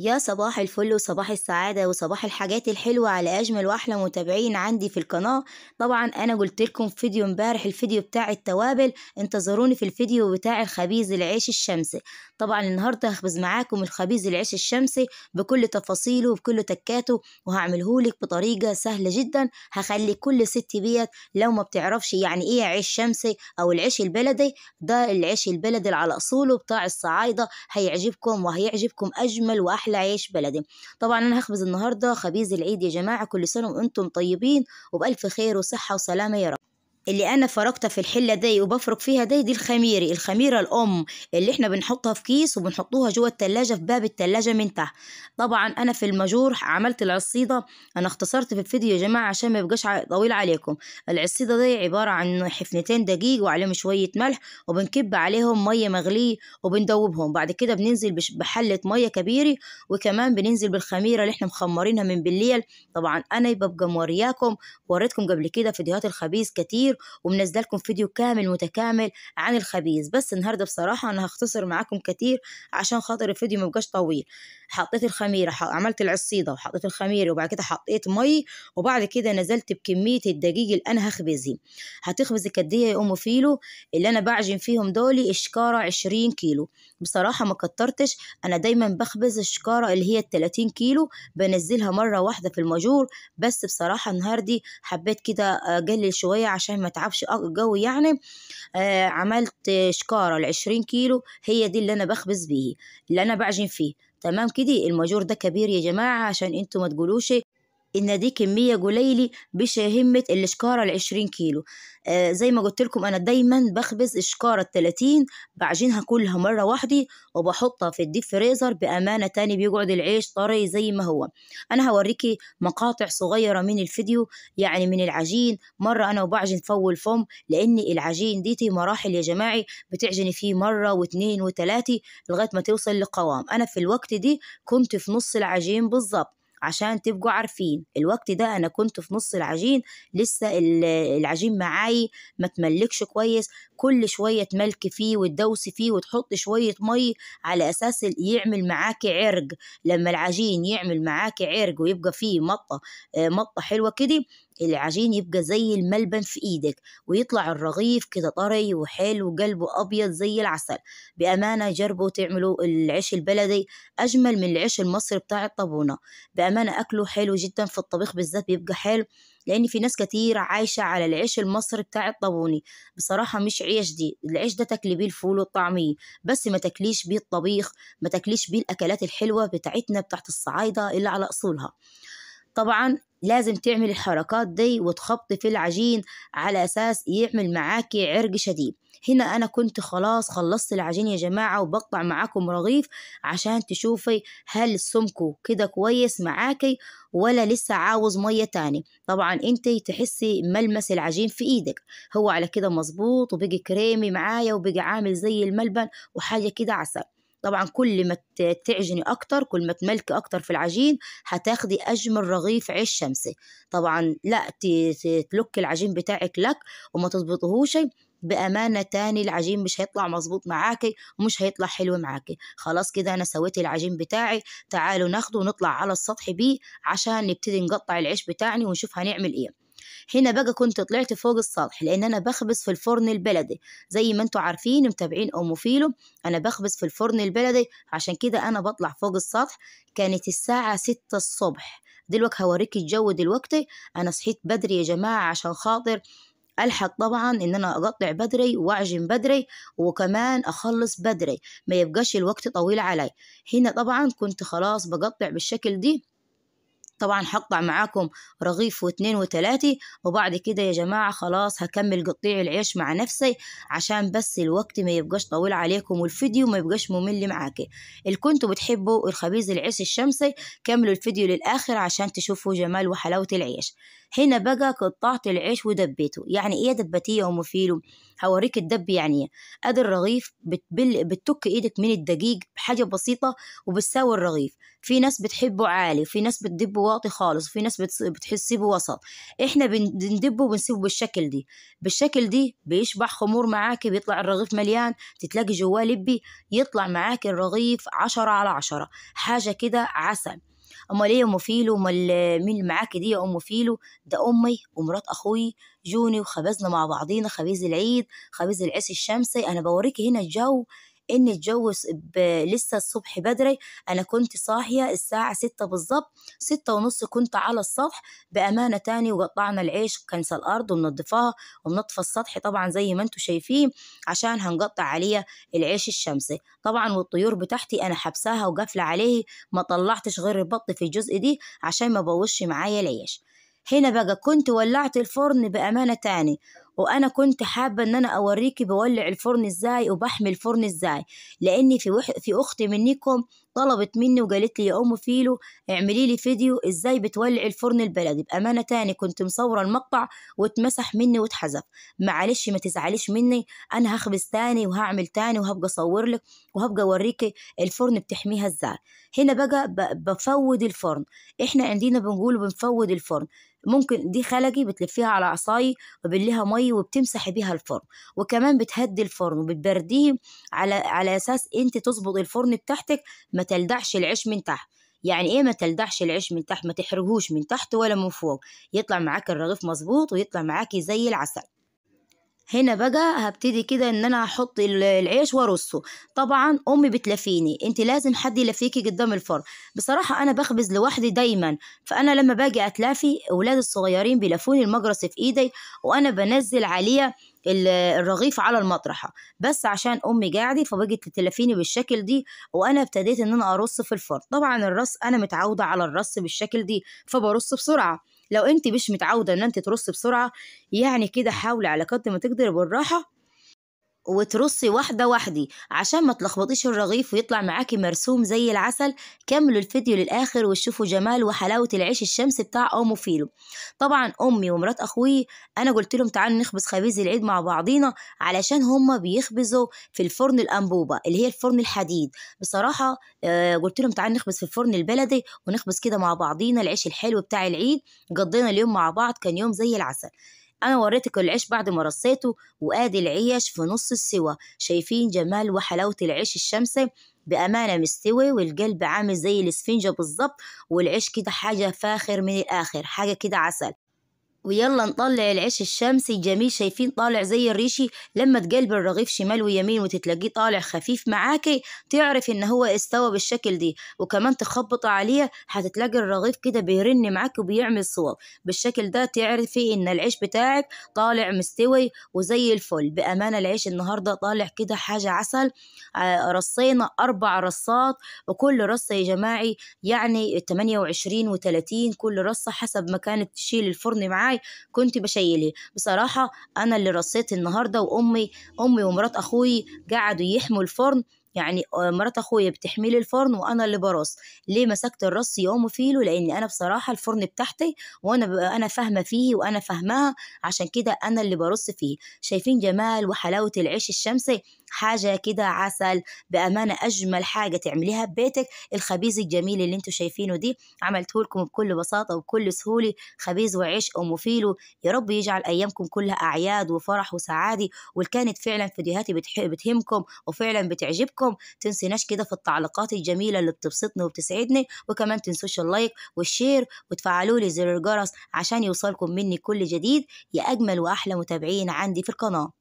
يا صباح الفل وصباح السعادة وصباح الحاجات الحلوة على أجمل وأحلى متابعين عندي في القناة طبعا أنا قلت لكم فيديو امبارح الفيديو بتاع التوابل انتظروني في الفيديو بتاع الخبيز العيش الشمسي طبعا النهاردة هخبز معاكم الخبيز العيش الشمسي بكل تفاصيله وبكل تكاته وهعملهولك بطريقة سهلة جدا هخلي كل ست بيت لو ما بتعرفش يعني ايه عيش شمسي أو العيش البلدي ده العيش البلدي على أصوله بتاع الصعايدة هيعجبكم وهيعجبكم أجمل وأحلى أحلى عيش بلدي طبعا أنا هخبز النهاردة خبيز العيد يا جماعة كل سنة وأنتم طيبين وبألف خير وصحة وسلامة يا رب اللي انا فركته في الحله دي وبفرك فيها دي دي الخميري الخميره الام اللي احنا بنحطها في كيس وبنحطوها جوه التلاجة في باب التلاجة من تحت طبعا انا في الماجور عملت العصيده انا اختصرت في الفيديو يا جماعه عشان ما يبقاش طويل عليكم العصيده دي عباره عن حفنتين دقيق وعليهم شويه ملح وبنكب عليهم ميه مغليه وبندوبهم بعد كده بننزل بحله ميه كبيره وكمان بننزل بالخميره اللي احنا مخمرينها من بالليل طبعا انا ببقى مورياكم وريتكم قبل كده فيديوهات الخبيث كتير ومنزله لكم فيديو كامل متكامل عن الخبيز بس النهارده بصراحه انا هختصر معاكم كتير عشان خاطر الفيديو يبقاش طويل حطيت الخميره عملت العصيده وحطيت الخميره وبعد كده حطيت مي وبعد كده نزلت بكميه الدقيق اللي انا هخبزه هتخبز كديه يا ام فيلو اللي انا بعجن فيهم دولي الشكاره 20 كيلو بصراحه ما كترتش انا دايما بخبز الشكاره اللي هي 30 كيلو بنزلها مره واحده في الماجور بس بصراحه النهارده حبيت كده اقلل شويه عشان ما تعبش قوي آه، يعني آه عملت شكارة العشرين كيلو هي دي اللي أنا بخبز بيه اللي أنا بعجن فيه تمام كده الماجور ده كبير يا جماعة عشان انتوا ما تقولوش إن دي كمية جليلي بشهمة الشكارة العشرين كيلو آه زي ما قلت لكم أنا دايما بخبز الشكارة التلاتين بعجنها كلها مرة واحدة وبحطها في الديب فريزر بأمانة تاني بيقعد العيش طري زي ما هو أنا هوريكي مقاطع صغيرة من الفيديو يعني من العجين مرة أنا وبعجن فول فم لأن العجين ديتي مراحل يا جماعي بتعجني فيه مرة واتنين وثلاثه لغاية ما توصل لقوام أنا في الوقت دي كنت في نص العجين بالظبط عشان تبقوا عارفين الوقت ده انا كنت في نص العجين لسه العجين معاي ما تملكش كويس كل شويه تملك فيه وتدوسي فيه وتحط شويه مي على اساس يعمل معاكي عرق لما العجين يعمل معاكي عرق ويبقى فيه مطه آه، مطه حلوه كده العجين يبقى زي الملبن في ايدك ويطلع الرغيف كده طري وحلو وقلبه ابيض زي العسل بامانه جربوا تعملوا العيش البلدي اجمل من العيش المصري بتاع الطابونه بامانه اكله حلو جدا في الطبيخ بالذات بيبقى حلو لان في ناس كتير عايشه على العيش المصري بتاع الطابوني بصراحه مش عيش دي العيش ده تاكلي بيه الفول والطعميه بس ما تاكليش بيه الطبيخ ما تاكليش بيه الاكلات الحلوه بتاعتنا بتاعت الصعايده اللي على اصولها طبعا لازم تعمل الحركات دي وتخبطي في العجين على أساس يعمل معاكي عرق شديد هنا أنا كنت خلاص خلصت العجين يا جماعة وبقطع معاكم رغيف عشان تشوفي هل سمكه كده كويس معاكي ولا لسه عاوز مية تاني طبعا انت تحسي ملمس العجين في ايدك هو على كده مظبوط وبيجي كريمي معايا وبيجي عامل زي الملبن وحاجة كده عسل طبعا كل ما تعجني اكتر كل ما تملكي اكتر في العجين هتاخدي اجمل رغيف عيش شمسي طبعا لا تلك العجين بتاعك لك وما تظبطهوش بأمانة تاني العجين مش هيطلع مظبوط معاكي ومش هيطلع حلو معاكي خلاص كده أنا سويت العجين بتاعي تعالوا ناخده ونطلع على السطح بيه عشان نبتدي نقطع العيش بتاعنا ونشوف هنعمل ايه هنا بقى كنت طلعت فوق السطح لان انا بخبز في الفرن البلدي زي ما انتوا عارفين متابعين فيلو انا بخبز في الفرن البلدي عشان كده انا بطلع فوق السطح كانت الساعة ستة الصبح دلوقتي هوريك الجو دلوقتي انا صحيت بدري يا جماعة عشان خاطر الحق طبعا ان انا اقطع بدري واعجن بدري وكمان اخلص بدري ما يبقاش الوقت طويل علي هنا طبعا كنت خلاص بقطع بالشكل دي طبعا هقطع معاكم رغيف واتنين وثلاثة وبعد كده يا جماعة خلاص هكمل قطيع العيش مع نفسي عشان بس الوقت ما يبقاش طويل عليكم والفيديو ما يبقاش ممل معاكي اللي كنتوا بتحبوا الخبيز العيش الشمسي كملوا الفيديو للآخر عشان تشوفوا جمال وحلاوة العيش هنا بقى قطعت العيش ودبيته يعني ايه دبتيه ومفيله هوريك الدب يعني ايه ادي الرغيف بتبل بتك ايدك من الدقيق بحاجه بسيطه وبتساوي الرغيف في ناس بتحبه عالي في ناس بتدبه واطي خالص وفي ناس بتحسبه وسط احنا بندبه وبنسيبه بالشكل دي بالشكل دي بيشبع خمور معاكي بيطلع الرغيف مليان تتلاقي جواه لبي يطلع معاكي الرغيف عشرة على عشرة حاجة كده عسل امال ايه يا ام فيلو امال مين اللي معاكي دي يا ام فيلو ده امي ومرات اخوي جوني وخبزنا مع بعضينا خبيز العيد خبيز العيش الشمسي انا بوريكي هنا الجو ان الجو لسه الصبح بدري انا كنت صاحيه الساعه ستة بالظبط ستة ونص كنت على السطح بامانه تاني وقطعنا العيش وكنس الارض ومنضفاها ومنضفه السطح طبعا زي ما انتم شايفين عشان هنقطع عليه العيش الشمسي طبعا والطيور بتاعتي انا حبساها وقافله عليه ما طلعتش غير البط في الجزء دي عشان ما بوش معايا العيش هنا بقى كنت ولعت الفرن بأمانة تاني وانا كنت حابه ان انا اوريكي بولع الفرن ازاي وبحمي الفرن ازاي لاني في وح... في اختي منكم طلبت مني وقالت لي يا أم فيلو اعملي لي فيديو إزاي بتولعي الفرن البلدي بأمانة تاني كنت مصورة المقطع واتمسح مني واتحذف معلش ما تزعليش مني أنا هخبز تاني وهعمل تاني وهبقى أصور لك وهبقى أوريكي الفرن بتحميها إزاي هنا بقى بفود الفرن إحنا عندنا بنقول بنفود الفرن ممكن دي خلجي بتلفيها على عصاي وبليها مي وبتمسحي بيها الفرن وكمان بتهدي الفرن وبتبرديه على على اساس انت تظبط الفرن بتاعتك ما تلدعش العش من تحت يعني ايه ما تلدعش العش من تحت ما تحرقوش من تحت ولا من فوق يطلع معاك الرغيف مظبوط ويطلع معاكي زي العسل هنا بقى هبتدي كده ان انا احط العيش وارصه طبعا امي بتلفيني انت لازم حد يلفيكي قدام الفرن بصراحه انا بخبز لوحدي دايما فانا لما باجي اتلافي اولادي الصغيرين بيلفوني المجرس في ايدي وانا بنزل عليها الرغيف على المطرحة بس عشان أمي قاعدة فبقت تتلفيني بالشكل دي وأنا ابتديت إن أنا أرص في الفرن طبعا الرص أنا متعودة على الرص بالشكل دي فبرص بسرعة لو انت مش متعوده ان انت ترص بسرعه يعني كده حاولي على قد ما تقدر بالراحه وترصي واحدة واحده عشان ما تلخبطيش الرغيف ويطلع معاكي مرسوم زي العسل كملوا الفيديو للآخر وتشوفوا جمال وحلاوة العيش الشمس بتاع أمو فيلو طبعا أمي ومرات أخوي أنا قلت لهم تعالوا نخبز خبيز العيد مع بعضينا علشان هما بيخبزوا في الفرن الأنبوبة اللي هي الفرن الحديد بصراحة آه، قلت لهم تعالوا نخبز في الفرن البلدي ونخبز كده مع بعضينا العيش الحلو بتاع العيد قضينا اليوم مع بعض كان يوم زي العسل أنا وريتك العيش بعد ما رصيته وآدي العيش في نص السوا شايفين جمال وحلاوة العيش الشمسي بأمانة مستوي والقلب عامل زي الإسفنجة بالظبط والعيش كده حاجة فاخر من الآخر حاجة كده عسل ويلا نطلع العش الشمسي الجميل شايفين طالع زي الريشي لما تقلب الرغيف شمال ويمين وتتلاقيه طالع خفيف معاكي تعرف ان هو استوى بالشكل دي وكمان تخبط عليه هتتلاقي الرغيف كده بيرن معاك وبيعمل صوت بالشكل ده تعرفي ان العيش بتاعك طالع مستوي وزي الفل بامانه العيش النهارده طالع كده حاجه عسل آه، رصينا اربع رصات وكل رصه يا جماعي يعني 28 و30 كل رصه حسب ما كانت تشيل الفرن معاك معاي كنت بشيلها بصراحة أنا اللي رصيت النهاردة وأمي أمي ومرات أخوي قعدوا يحموا الفرن يعني آه، مرات اخويا بتحمل الفرن وانا اللي برص ليه مسكت الرص يوم فيله لان انا بصراحه الفرن بتاعتي وانا انا فاهمه فيه وانا فاهمها عشان كده انا اللي برص فيه شايفين جمال وحلاوه العيش الشمسي حاجة كده عسل بأمانة أجمل حاجة تعمليها ببيتك الخبيز الجميل اللي انتوا شايفينه دي عملته لكم بكل بساطة وبكل سهولة خبيز وعيش أم فيلو يا رب يجعل أيامكم كلها أعياد وفرح وسعادة واللي كانت فعلا فيديوهاتي بتهمكم وفعلا بتعجبكم تنسيناش كده في التعليقات الجميلة اللي بتبسطني وبتسعدني وكمان تنسوش اللايك والشير وتفعلوا لي زر الجرس عشان يوصلكم مني كل جديد يا أجمل وأحلى متابعين عندي في القناة